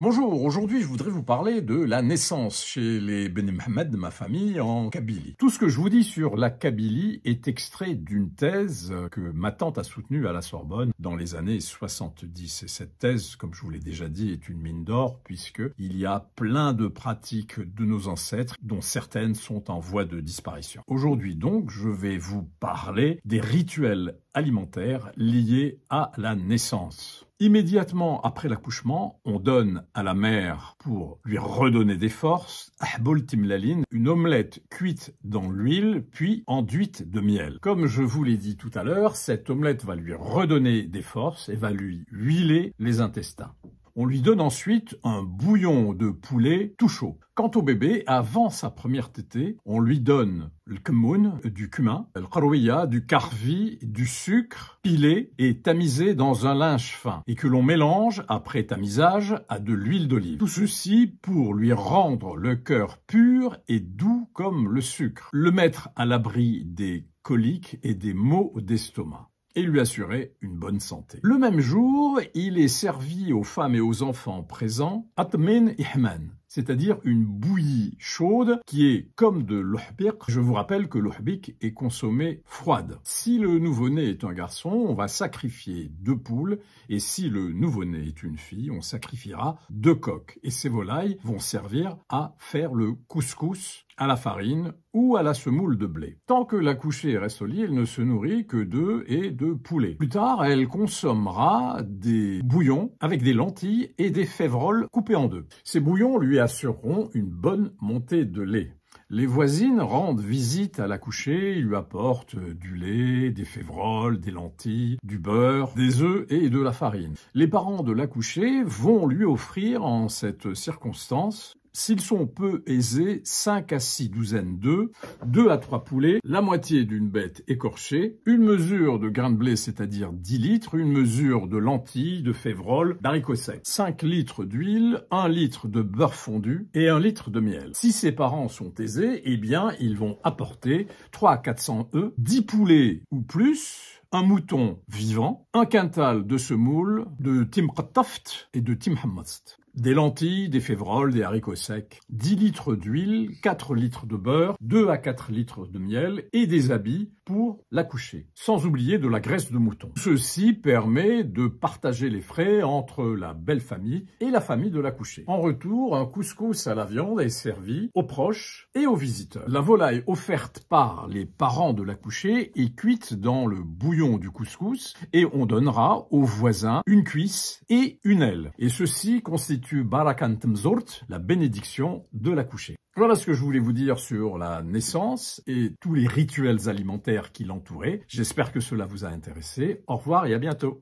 Bonjour, aujourd'hui je voudrais vous parler de la naissance chez les Ben de ma famille en Kabylie. Tout ce que je vous dis sur la Kabylie est extrait d'une thèse que ma tante a soutenue à la Sorbonne dans les années 70. Et cette thèse, comme je vous l'ai déjà dit, est une mine d'or puisqu'il y a plein de pratiques de nos ancêtres dont certaines sont en voie de disparition. Aujourd'hui donc, je vais vous parler des rituels alimentaires liés à la naissance. Immédiatement après l'accouchement, on donne à la mère, pour lui redonner des forces, timlaline, une omelette cuite dans l'huile, puis enduite de miel. Comme je vous l'ai dit tout à l'heure, cette omelette va lui redonner des forces et va lui huiler les intestins. On lui donne ensuite un bouillon de poulet tout chaud. Quant au bébé, avant sa première tétée, on lui donne le du cumin, le du carvi, du sucre, pilé et tamisé dans un linge fin, et que l'on mélange, après tamisage, à de l'huile d'olive. Tout ceci pour lui rendre le cœur pur et doux comme le sucre, le mettre à l'abri des coliques et des maux d'estomac et lui assurer une bonne santé. Le même jour, il est servi aux femmes et aux enfants présents Atmin Ihman, c'est-à-dire une bouillie chaude qui est comme de l'ohbik. Je vous rappelle que l'ohbik est consommé froide. Si le nouveau-né est un garçon, on va sacrifier deux poules, et si le nouveau-né est une fille, on sacrifiera deux coqs. Et ces volailles vont servir à faire le couscous à la farine ou à la semoule de blé. Tant que la couchée reste au lit, elle ne se nourrit que d'œufs et de poulet. Plus tard, elle consommera des bouillons avec des lentilles et des févroles coupées en deux. Ces bouillons lui assureront une bonne montée de lait. Les voisines rendent visite à l'accouchée, ils lui apportent du lait, des févroles, des lentilles, du beurre, des œufs et de la farine. Les parents de l'accouchée vont lui offrir en cette circonstance S'ils sont peu aisés, 5 à 6 douzaines d'œufs, 2 à 3 poulets, la moitié d'une bête écorchée, une mesure de grains de blé, c'est-à-dire 10 litres, une mesure de lentilles, de févrole, d'haricots secs, 5 litres d'huile, 1 litre de beurre fondu et 1 litre de miel. Si ses parents sont aisés, eh bien, ils vont apporter 3 à 400 œufs, 10 poulets ou plus, un mouton vivant, un quintal de semoule, de Qattaft et de timhammast des lentilles, des févroles, des haricots secs, 10 litres d'huile, 4 litres de beurre, 2 à 4 litres de miel et des habits pour l'accoucher, sans oublier de la graisse de mouton. Ceci permet de partager les frais entre la belle famille et la famille de l'accouchée. En retour, un couscous à la viande est servi aux proches et aux visiteurs. La volaille offerte par les parents de l'accouchée est cuite dans le bouillon du couscous et on donnera aux voisins une cuisse et une aile. Et ceci constitue la bénédiction de l'accoucher. Voilà ce que je voulais vous dire sur la naissance et tous les rituels alimentaires qui l'entouraient. J'espère que cela vous a intéressé. Au revoir et à bientôt.